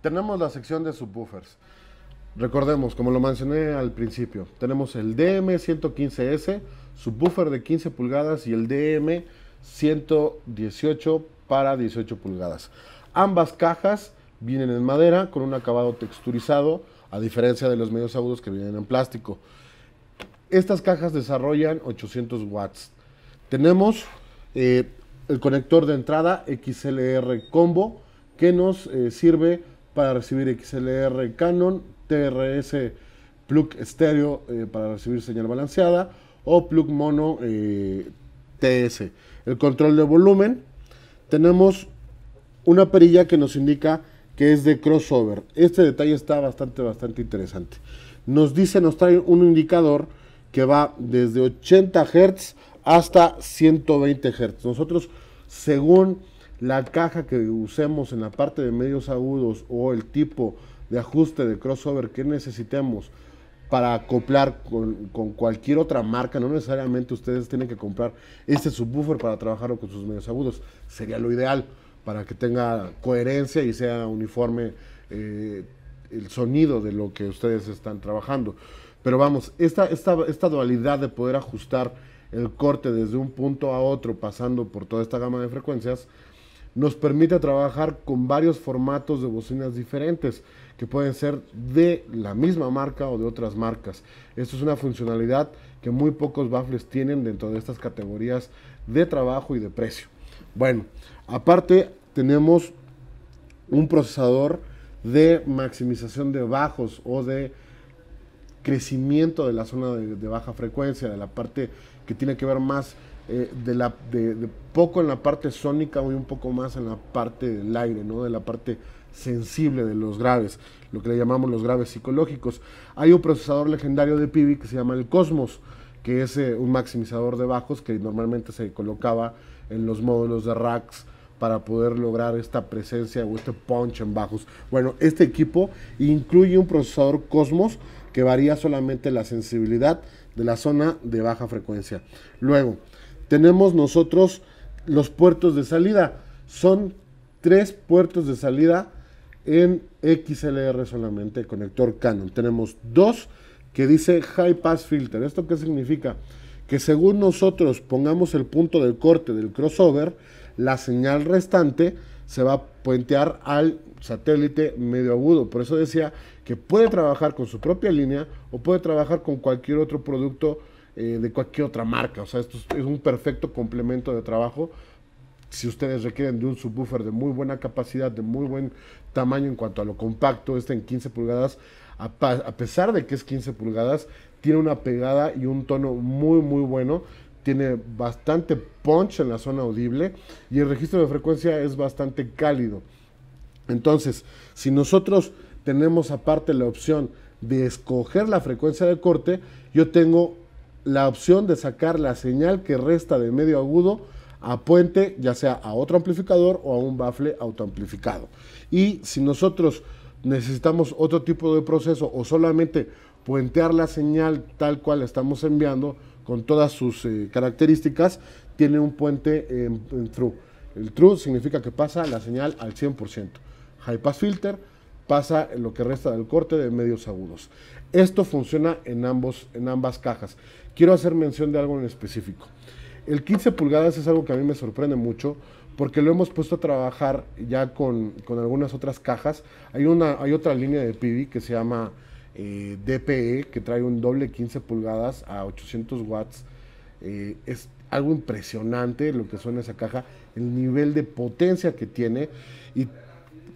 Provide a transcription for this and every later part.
Tenemos la sección de subwoofers. Recordemos, como lo mencioné al principio, tenemos el DM115S, subwoofer de 15 pulgadas y el DM118 para 18 pulgadas. Ambas cajas vienen en madera con un acabado texturizado, a diferencia de los medios agudos que vienen en plástico. Estas cajas desarrollan 800 watts. Tenemos eh, el conector de entrada XLR combo que nos eh, sirve para recibir XLR Canon, TRS plug estéreo eh, para recibir señal balanceada o plug mono eh, TS. El control de volumen, tenemos una perilla que nos indica que es de crossover. Este detalle está bastante, bastante interesante. Nos dice, nos trae un indicador que va desde 80 Hz hasta 120 Hz. Nosotros, según la caja que usemos en la parte de medios agudos o el tipo de ajuste de crossover que necesitemos para acoplar con, cualquier otra marca, no necesariamente ustedes tienen que comprar este subwoofer para trabajarlo con sus medios agudos, sería lo ideal para que tenga coherencia y sea uniforme eh, el sonido de lo que ustedes están trabajando. Pero vamos, esta, esta, esta dualidad de poder ajustar el corte desde un punto a otro pasando por toda esta gama de frecuencias, nos permite trabajar con varios formatos de bocinas diferentes que pueden ser de la misma marca o de otras marcas. Esto es una funcionalidad que muy pocos baffles tienen dentro de estas categorías de trabajo y de precio. Bueno, aparte tenemos un procesador de maximización de bajos o de crecimiento de la zona de, de baja frecuencia, de la parte que tiene que ver más eh, de, la, de, poco en la parte sónica y un poco más en la parte del aire, ¿no? de la parte sensible de los graves, lo que le llamamos los graves psicológicos. Hay un procesador legendario de Pibi que se llama el Cosmos, que es eh, un maximizador de bajos que normalmente se colocaba en los módulos de racks para poder lograr esta presencia o este punch en bajos. Bueno, este equipo incluye un procesador Cosmos que varía solamente la sensibilidad de la zona de baja frecuencia. Luego, tenemos nosotros los puertos de salida. Son tres puertos de salida en XLR solamente, conector Canon. Tenemos dos que dice High Pass Filter. ¿Esto qué significa? Que según nosotros pongamos el punto de corte del crossover, la señal restante se va a puentear al satélite medio agudo. Por eso decía que puede trabajar con su propia línea o puede trabajar con cualquier otro producto eh, de cualquier otra marca. O sea, esto es un perfecto complemento de trabajo. Si ustedes requieren de un subwoofer de muy buena capacidad, de muy buen tamaño en cuanto a lo compacto, este en 15 pulgadas, a, a pesar de que es 15 pulgadas, tiene una pegada y un tono muy, muy bueno tiene bastante punch en la zona audible y el registro de frecuencia es bastante cálido. Entonces, si nosotros tenemos aparte la opción de escoger la frecuencia de corte, yo tengo la opción de sacar la señal que resta de medio agudo a puente, ya sea a otro amplificador o a un baffle autoamplificado. Y si nosotros necesitamos otro tipo de proceso o solamente puentear la señal tal cual la estamos enviando, con todas sus eh, características, tiene un puente en, en, true. El true significa que pasa la señal al 100%. High pass filter pasa lo que resta del corte de medios agudos. Esto funciona en, ambos, en ambas cajas. Quiero hacer mención de algo en específico. El 15 pulgadas es algo que a mí me sorprende mucho porque lo hemos puesto a trabajar ya con, algunas otras cajas. Hay, una, hay otra línea de PB que se llama eh, DPE que trae un doble 15 pulgadas a 800 watts. Eh, es algo impresionante lo que suena esa caja, el nivel de potencia que tiene y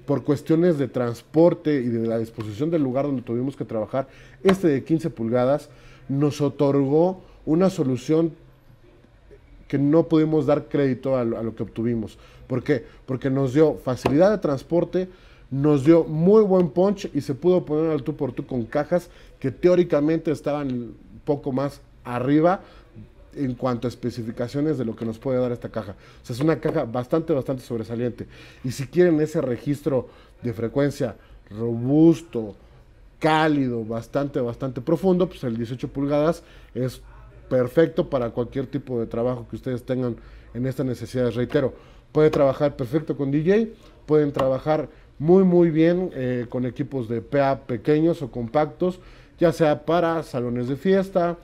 por cuestiones de transporte y de la disposición del lugar donde tuvimos que trabajar, este de 15 pulgadas nos otorgó una solución que no pudimos dar crédito a lo, que obtuvimos. ¿Por qué? Porque nos dio facilidad de transporte, nos dio muy buen punch y se pudo poner al tú por tú con cajas que teóricamente estaban un poco más arriba en cuanto a especificaciones de lo que nos puede dar esta caja. O sea, es una caja bastante, bastante sobresaliente. Y si quieren ese registro de frecuencia robusto, cálido, bastante, bastante profundo, pues el 18 pulgadas es perfecto para cualquier tipo de trabajo que ustedes tengan en estas necesidades. Reitero, puede trabajar perfecto con DJ, pueden trabajar muy, muy bien eh, con equipos de PA pequeños o compactos, ya sea para salones de fiesta,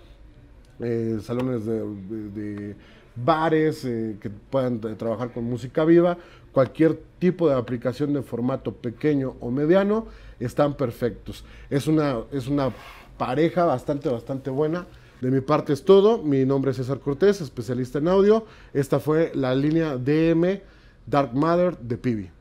eh, salones de, bares eh, que puedan trabajar con música viva, cualquier tipo de aplicación de formato pequeño o mediano, están perfectos. Es una, es una pareja bastante, bastante buena. De mi parte es todo. Mi nombre es César Cortés, especialista en audio. Esta fue la línea DM Dark Matter de Pibi.